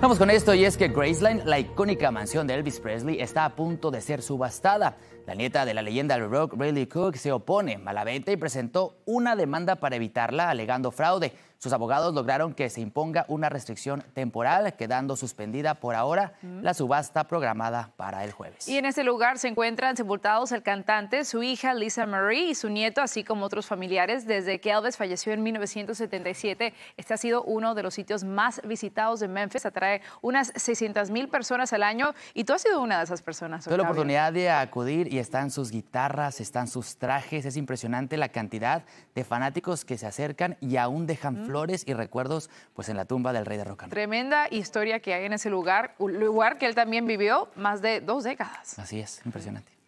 Vamos con esto y es que Graceland, la icónica mansión de Elvis Presley, está a punto de ser subastada. La nieta de la leyenda del rock, Rayleigh Cook, se opone a la venta y presentó una demanda para evitarla alegando fraude. Sus abogados lograron que se imponga una restricción temporal, quedando suspendida por ahora mm. la subasta programada para el jueves. Y en este lugar se encuentran sepultados el cantante, su hija Lisa Marie y su nieto, así como otros familiares. Desde que Elvis falleció en 1977, este ha sido uno de los sitios más visitados de Memphis. Atrae unas 600 mil personas al año y tú has sido una de esas personas. Tuve la oportunidad de acudir y están sus guitarras, están sus trajes. Es impresionante la cantidad de fanáticos que se acercan y aún dejan mm flores y recuerdos pues, en la tumba del rey de Roca. Tremenda historia que hay en ese lugar, un lugar que él también vivió más de dos décadas. Así es, impresionante.